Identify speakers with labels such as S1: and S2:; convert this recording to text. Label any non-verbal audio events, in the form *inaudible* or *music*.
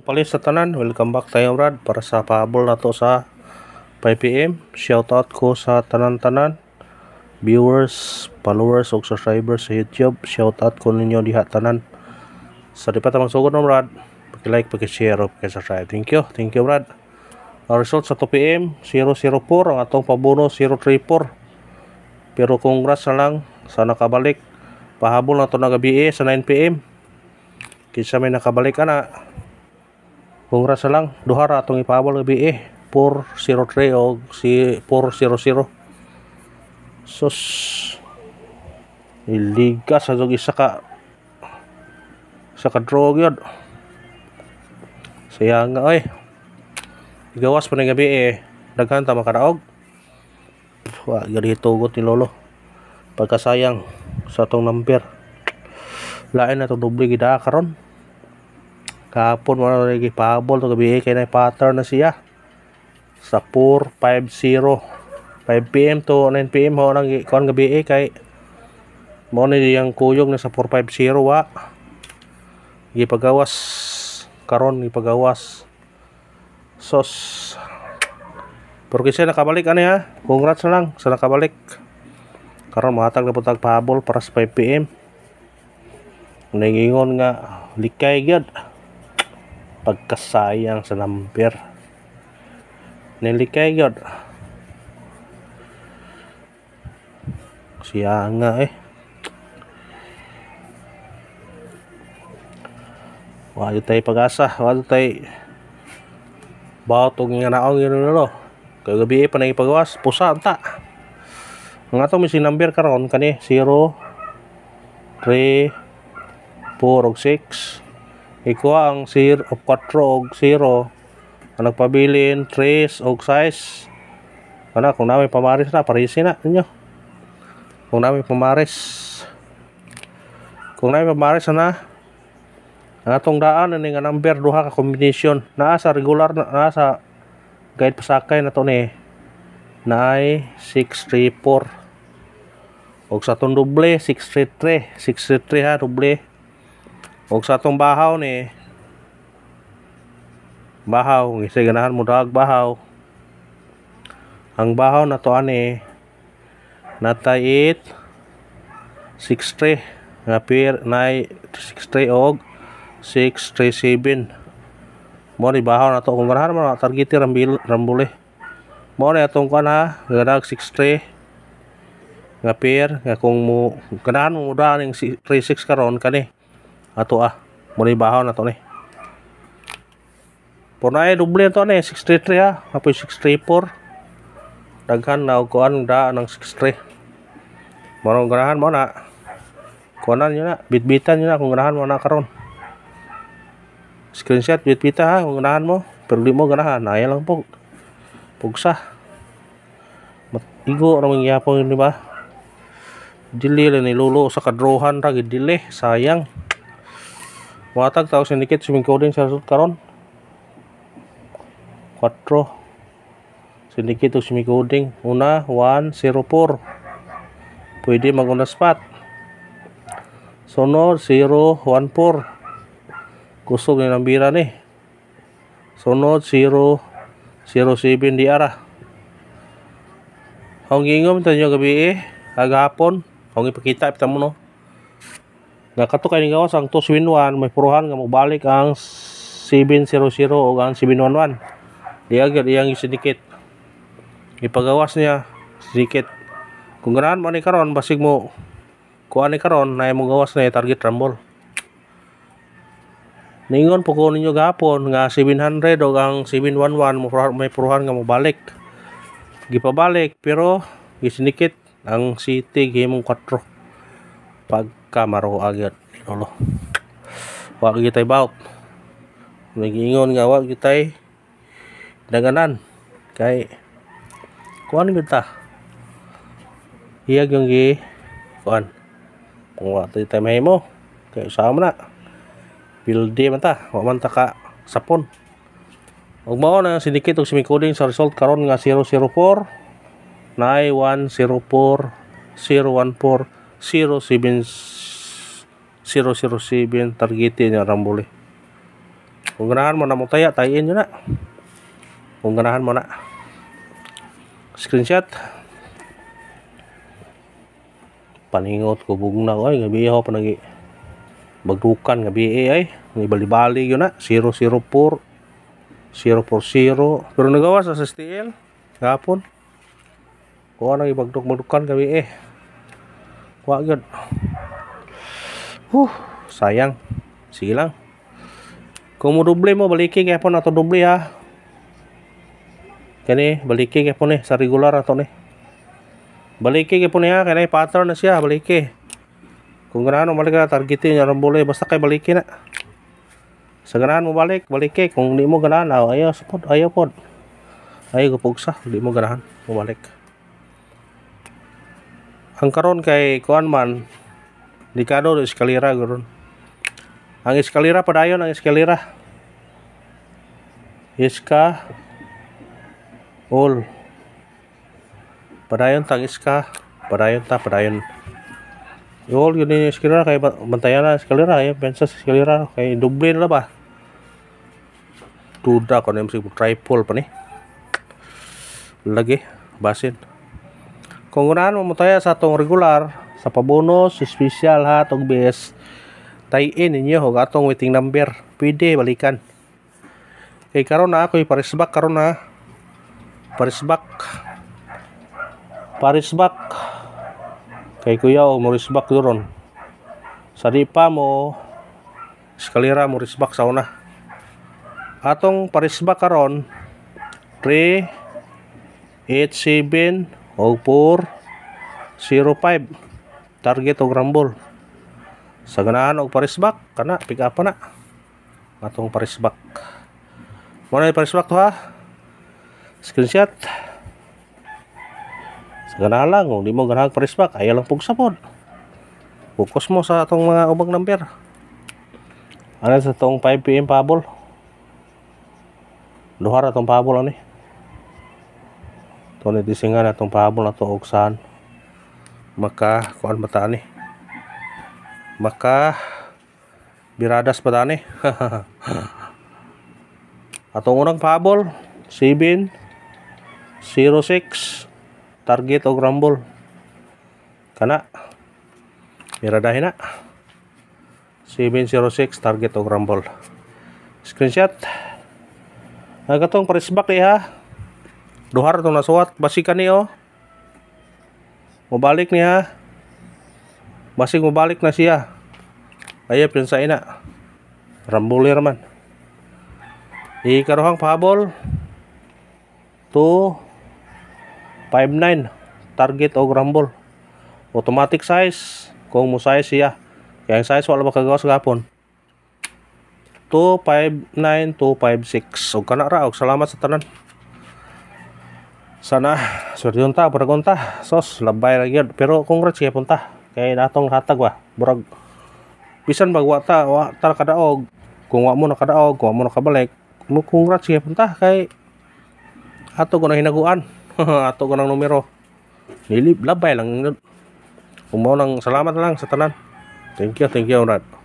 S1: Palis sa tanan, welcome back tayo Brad para sa pahabol na to sa 5pm. Shoutout ko sa tanan-tanan, viewers, followers, o subscribers sa YouTube. Shoutout ko ninyo diha tanan. Sa di pa tamang sugod no Brad, paki-like, paki-share, paki-subscribe. Thank you, thank you Brad. Ang result sa 2pm, 004, ang atong pabono 034. Pero congrats na lang, sana kabalik. Pahabol na to na gabi eh, sa 9pm. Kinsa may nakabalik ana kung rasa lang duha ra atong ipaabol gabi eh 403 o si 400 sus iliga sa dog isa ka isa ka drog yun sayang nga oy igawas pa ng gabi eh daghan ta makaraog wa garito got ni lolo pagkasayang sa tong number lain na itong doble gida karon Kapon mo na nagipahabol. Ito gabi kay na pattern na siya. Sa 450 5, pm to 9pm ho nang kuan gabi kay mo ni yang kuyog na sa 450 wa. pagawas karon pagawas Sos. Porque siya nakabalik ano ya Congrats na lang sa nakabalik. Karon matag na putag pahabol para sa 5 pm. Nangingon nga likay gyud pagkasayang sa number nilikayod siya nga eh wala tayo pag-asa wala tayo batong nga naong yun ano oh. kagabi eh panay pagawas pusa anta nga to may sinumber karon kani 0 3 4 6 ikuha ang 4 og 0 ang nagpabilin 3 og size kana kung namin pamaris na parisi na ninyo kung namin pamaris kung namin pamaris na ang atong daan ni ano, nga number duha ka combination naa sa regular naa sa guide pasakay na to ni na ay 634 og sa tong doble 633 633 ha doble og sa atong bahaw ni bahaw isa ganahan mo dahag bahaw ang bahaw na to ani natay 6 tray nga pair nay 6 og 637 mo ni bahaw na to kung ganahan mo target rambil rambule mo ni atong kan ha ganahan 6 nga pair nga kung mo ganahan mo mudahan yung tray 6 karon kani ato ah muli bahaw na to ni punay eh, doble to ni 63 ha ah. apoy 64 daghan na kuan da ng 63 marong ganahan mo na kuanan nyo na bitbitan nyo na kung ganahan mo na karon screenshot bitbita ha kung ganahan mo pero di mo ganahan ayan lang po pugsa matigo ramang yapon di ba dili lang nilulo sa kadrohan ra gid dili sayang Watak tahu sedikit swing coding syarat karon. Quattro. Sedikit tuh swing coding. Una one zero four. Pwede maguna spot. Sonor zero one four. Kusog ni nambira ni. sonor zero zero seven di arah. Hong ingom tanyo gabi eh. Agapon. Hong ipakita ipitamuno. no. Nakato kay gawas ang 2-win-1 may puruhan nga mobalik ang 700 o ang 711. Di agad iyang sinikit. Ipagawas niya sinikit. Kung ganahan mo ni karon basig mo kuan ni karon na mo gawas na target rumble. Ningon po ko ninyo gapon nga 700 o ang 711 may puruhan nga mobalik. Gipabalik pero gisinikit ang city gimong 4. Pag kamaro agad nilo wa gitay baut nagingon nga wag kita daganan kay kuan kita iya yung gi kuan kung wag kita temay mo kay sama na bilde mata wag man ka sapon og mao na sindikit og semicoding sa result karon nga 004 9104 014 007 targete niya rambol eh. Kung ganahan mo na mo taya, tayin nyo na. Kung ganahan mo na. Screenshot. Paningot ko bugong na ko ay. Gabi ako pa nag bagdukan nga BA ay. Ibali-bali yun na. 004 040 pero nagawa sa STL gapon kuha ano ibagdok magdukan gabi eh Volkswagen huh sayang silang kamu double mau beli king iPhone atau double ya kini beli king iPhone nih regular atau nih beli king iPhone ya kini pattern sih ya beli king mau balik ke targetin jangan boleh basta kayak beli king nak mau balik beli King. kung di mau ayo support ayo pod ayo kepuksah di mau genahan mau balik ang kay kuan man di kado di eskalera gurun ang pada padayon ang skalira iska pada padayon tang iska padayon ta padayon yun gini eskalera kay bantayan na ya pensa skalira kay dublin lah ba tuda kon MC tripol pa ni lagi basin Kung unaan mo tayo sa atong regular, sa pabonus, special ha, atong base, tie-in ninyo, huwag atong waiting number. Pwede, balikan. Kay karon na ako, paris back karon na. Paris back. Paris back. Kay kuya o, oh, moris back doon. Sa di pa mo, eskalera moris back sa una. Atong paris back karon, 3, 8, 7, o 405 target o grambol sa ganahan og pares kana pick up na atong parisbak back mo na to ha screenshot sa ganahan lang kung di mo ganahan pares ayaw lang pug sapon focus mo sa atong mga ubang number ano sa atong 5pm pabol luhar atong pabol ano eh to ni disingan atong pahabol na to uksan maka kuan mata ni maka biradas pa ni *laughs* atong unang pahabol 7 06 target o rumble kana biradahin na 706 target o rumble screenshot ang katong press back eh ha Dohar atau nasuat basikan nih oh. Mau balik nih ya. Masih mau balik nasi ya. Ayah prinsa ina. Rambulir ya, man. Di karohang pahabol. Tu nine, target og rambol. Automatic size kung musai size ya, Yang size wala makagawas gapon. 259 256 five six, ra nak salamat sa tanan sana swerte unta burag unta sos labay lagi pero congrats kay punta kay natong hatag wa burag bisan bag wa ta wa ta kadaog kung wa mo nakadaog kung wa mo nakabalik mo congrats kay punta kay ato ko na hinaguan *laughs* ato ko ng numero nilib labay lang umaw nang salamat lang sa tanan thank you thank you Rad